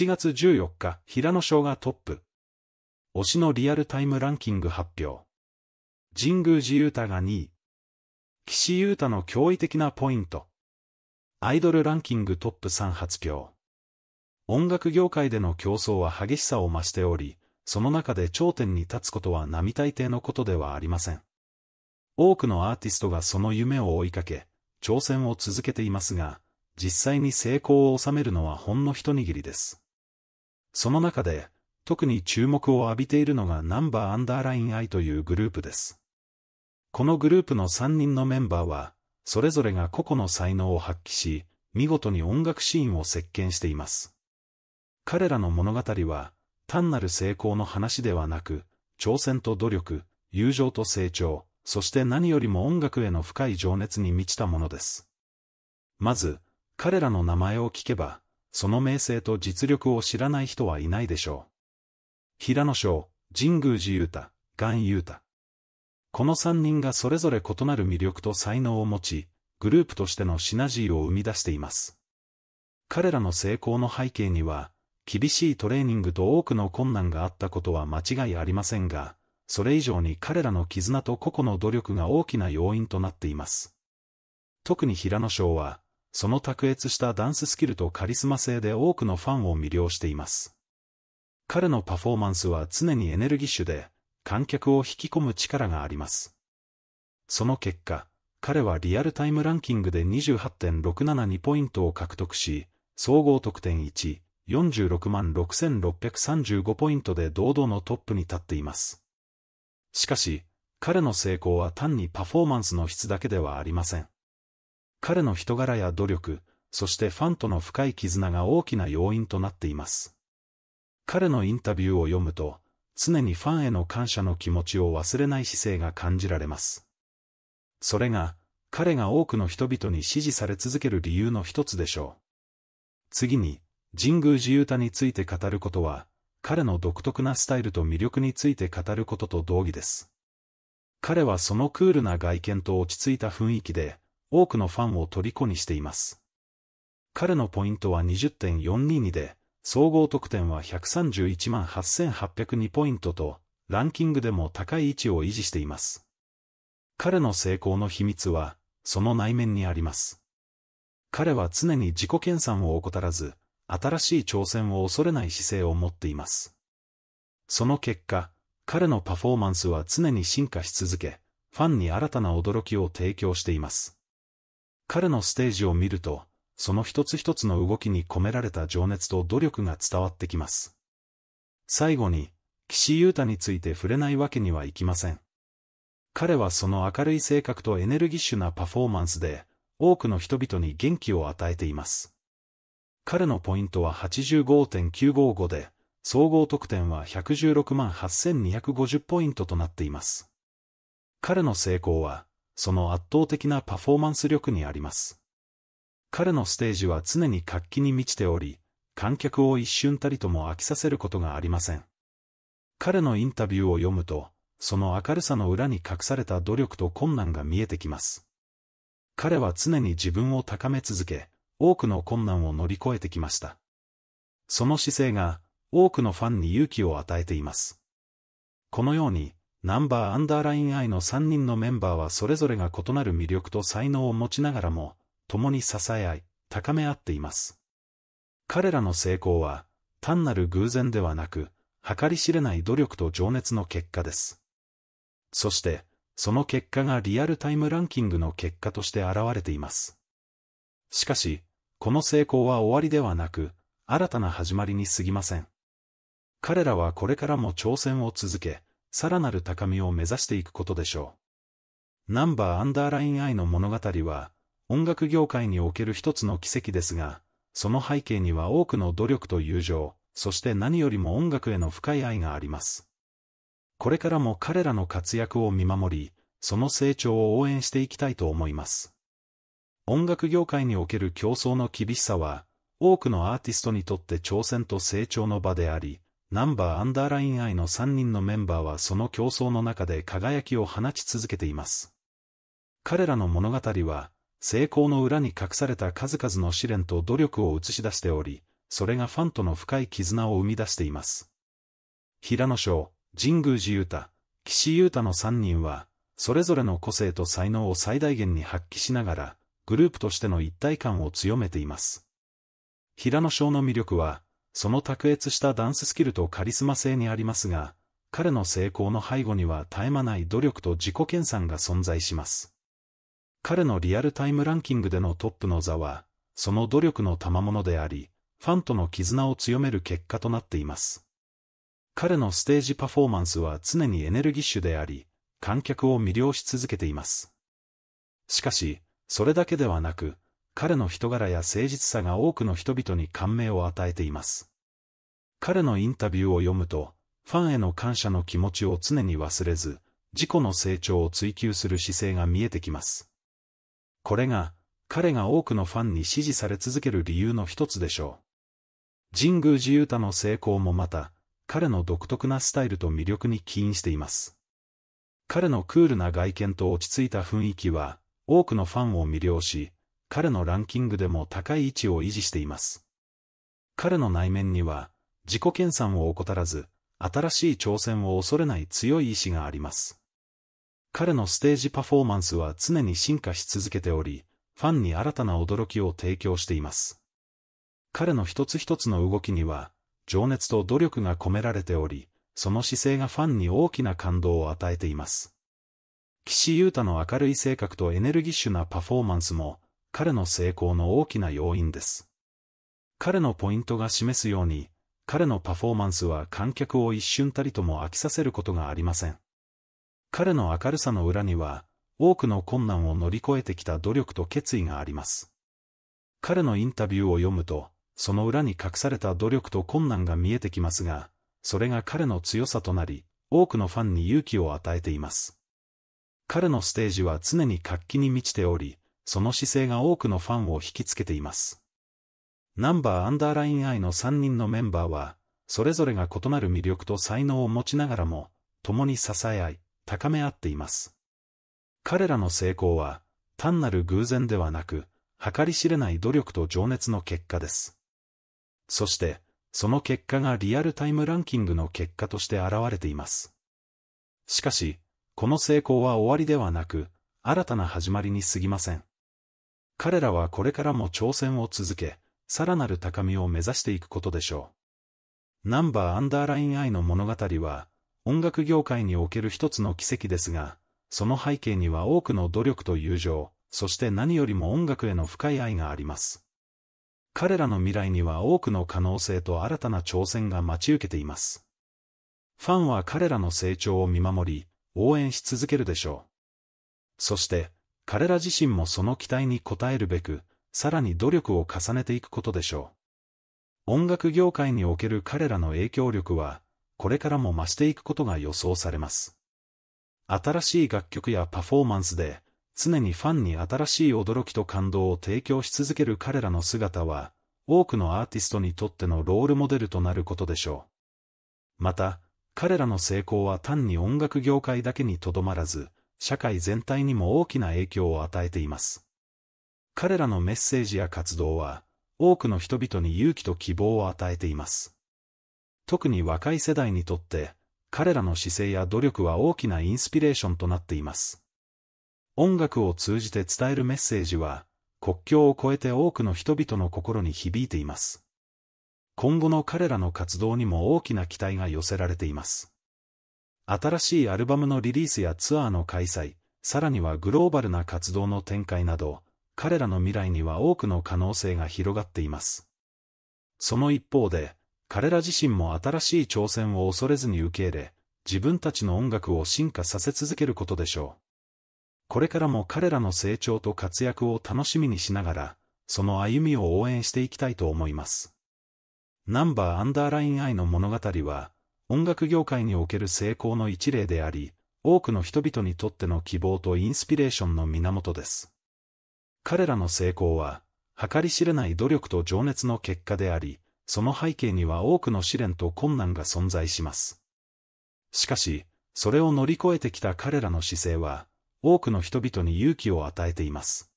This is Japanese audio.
7月14日、平野翔がトップ。推しのリアルタイムランキング発表。神宮寺勇太が2位。岸優太の驚異的なポイント。アイドルランキングトップ3発表。音楽業界での競争は激しさを増しており、その中で頂点に立つことは並大抵のことではありません。多くのアーティストがその夢を追いかけ、挑戦を続けていますが、実際に成功を収めるのはほんの一握りです。その中で、特に注目を浴びているのがナンバーアンダーライン I というグループです。このグループの3人のメンバーは、それぞれが個々の才能を発揮し、見事に音楽シーンを席巻しています。彼らの物語は、単なる成功の話ではなく、挑戦と努力、友情と成長、そして何よりも音楽への深い情熱に満ちたものです。まず、彼らの名前を聞けば、その名声と実力を知らない人はいないでしょう。平野翔、神宮寺雄太、岩雄太。この3人がそれぞれ異なる魅力と才能を持ち、グループとしてのシナジーを生み出しています。彼らの成功の背景には、厳しいトレーニングと多くの困難があったことは間違いありませんが、それ以上に彼らの絆と個々の努力が大きな要因となっています。特に平野翔は、その卓越したダンススキルとカリスマ性で多くのファンを魅了しています。彼のパフォーマンスは常にエネルギッシュで、観客を引き込む力があります。その結果、彼はリアルタイムランキングで28.672ポイントを獲得し、総合得点1、46万6635ポイントで堂々のトップに立っています。しかし、彼の成功は単にパフォーマンスの質だけではありません。彼の人柄や努力、そしてファンとの深い絆が大きな要因となっています。彼のインタビューを読むと、常にファンへの感謝の気持ちを忘れない姿勢が感じられます。それが、彼が多くの人々に支持され続ける理由の一つでしょう。次に、神宮寺勇太について語ることは、彼の独特なスタイルと魅力について語ることと同義です。彼はそのクールな外見と落ち着いた雰囲気で、多くのファンを虜にしています。彼のポイントは20.422で、総合得点は131万8802ポイントと、ランキングでも高い位置を維持しています。彼の成功の秘密は、その内面にあります。彼は常に自己研鑽を怠らず、新しい挑戦を恐れない姿勢を持っています。その結果、彼のパフォーマンスは常に進化し続け、ファンに新たな驚きを提供しています。彼のステージを見ると、その一つ一つの動きに込められた情熱と努力が伝わってきます。最後に、岸優太について触れないわけにはいきません。彼はその明るい性格とエネルギッシュなパフォーマンスで、多くの人々に元気を与えています。彼のポイントは85.955で、総合得点は116万8250ポイントとなっています。彼の成功は、その圧倒的なパフォーマンス力にあります。彼のステージは常に活気に満ちており、観客を一瞬たりとも飽きさせることがありません。彼のインタビューを読むと、その明るさの裏に隠された努力と困難が見えてきます。彼は常に自分を高め続け、多くの困難を乗り越えてきました。その姿勢が、多くのファンに勇気を与えています。このように、ナンバーアンダーライン I の3人のメンバーはそれぞれが異なる魅力と才能を持ちながらも、共に支え合い、高め合っています。彼らの成功は、単なる偶然ではなく、計り知れない努力と情熱の結果です。そして、その結果がリアルタイムランキングの結果として現れています。しかし、この成功は終わりではなく、新たな始まりに過ぎません。彼らはこれからも挑戦を続け、さらなる高みを目指していくことでしょう。ナンバーアンダーラインイの物語は、音楽業界における一つの奇跡ですが、その背景には多くの努力と友情、そして何よりも音楽への深い愛があります。これからも彼らの活躍を見守り、その成長を応援していきたいと思います。音楽業界における競争の厳しさは、多くのアーティストにとって挑戦と成長の場であり、ナンバーアンダーライン I の3人のメンバーはその競争の中で輝きを放ち続けています。彼らの物語は、成功の裏に隠された数々の試練と努力を映し出しており、それがファンとの深い絆を生み出しています。平野翔、神宮寺優太、岸優太の3人は、それぞれの個性と才能を最大限に発揮しながら、グループとしての一体感を強めています。平野翔の魅力は、その卓越したダンススキルとカリスマ性にありますが、彼の成功の背後には絶え間ない努力と自己研鑽が存在します。彼のリアルタイムランキングでのトップの座は、その努力の賜物であり、ファンとの絆を強める結果となっています。彼のステージパフォーマンスは常にエネルギッシュであり、観客を魅了し続けています。しかし、それだけではなく、彼の人柄や誠実さが多くの人々に感銘を与えています。彼のインタビューを読むと、ファンへの感謝の気持ちを常に忘れず、自己の成長を追求する姿勢が見えてきます。これが、彼が多くのファンに支持され続ける理由の一つでしょう。神宮寺勇太の成功もまた、彼の独特なスタイルと魅力に起因しています。彼のクールな外見と落ち着いた雰囲気は、多くのファンを魅了し、彼のランキングでも高い位置を維持しています。彼の内面には、自己研鑽を怠らず、新しい挑戦を恐れない強い意志があります。彼のステージパフォーマンスは常に進化し続けており、ファンに新たな驚きを提供しています。彼の一つ一つの動きには、情熱と努力が込められており、その姿勢がファンに大きな感動を与えています。岸優太の明るい性格とエネルギッシュなパフォーマンスも、彼の成功の大きな要因です。彼のポイントが示すように、彼のパフォーマンスは観客を一瞬たりとも飽きさせることがありません。彼の明るさの裏には、多くの困難を乗り越えてきた努力と決意があります。彼のインタビューを読むと、その裏に隠された努力と困難が見えてきますが、それが彼の強さとなり、多くのファンに勇気を与えています。彼のステージは常に活気に満ちており、その姿勢が多くのファンを引きつけています。ナンバーアンダーライン I の3人のメンバーは、それぞれが異なる魅力と才能を持ちながらも、共に支え合い、高め合っています。彼らの成功は、単なる偶然ではなく、計り知れない努力と情熱の結果です。そして、その結果がリアルタイムランキングの結果として現れています。しかし、この成功は終わりではなく、新たな始まりに過ぎません。彼らはこれからも挑戦を続け、さらなる高みを目指していくことでしょう。ナンバーアンダーライン I の物語は、音楽業界における一つの奇跡ですが、その背景には多くの努力と友情、そして何よりも音楽への深い愛があります。彼らの未来には多くの可能性と新たな挑戦が待ち受けています。ファンは彼らの成長を見守り、応援し続けるでしょう。そして、彼ら自身もその期待に応えるべく、さらに努力を重ねていくことでしょう。音楽業界における彼らの影響力は、これからも増していくことが予想されます。新しい楽曲やパフォーマンスで、常にファンに新しい驚きと感動を提供し続ける彼らの姿は、多くのアーティストにとってのロールモデルとなることでしょう。また、彼らの成功は単に音楽業界だけにとどまらず、社会全体にも大きな影響を与えています。彼らのメッセージや活動は、多くの人々に勇気と希望を与えています。特に若い世代にとって、彼らの姿勢や努力は大きなインスピレーションとなっています。音楽を通じて伝えるメッセージは、国境を越えて多くの人々の心に響いています。今後の彼らの活動にも大きな期待が寄せられています。新しいアルバムのリリースやツアーの開催、さらにはグローバルな活動の展開など、彼らの未来には多くの可能性が広がっています。その一方で、彼ら自身も新しい挑戦を恐れずに受け入れ、自分たちの音楽を進化させ続けることでしょう。これからも彼らの成長と活躍を楽しみにしながら、その歩みを応援していきたいと思います。ナンバーアンダーライン愛の物語は、音楽業界における成功の一例であり、多くの人々にとっての希望とインスピレーションの源です。彼らの成功は、計り知れない努力と情熱の結果であり、その背景には多くの試練と困難が存在します。しかし、それを乗り越えてきた彼らの姿勢は、多くの人々に勇気を与えています。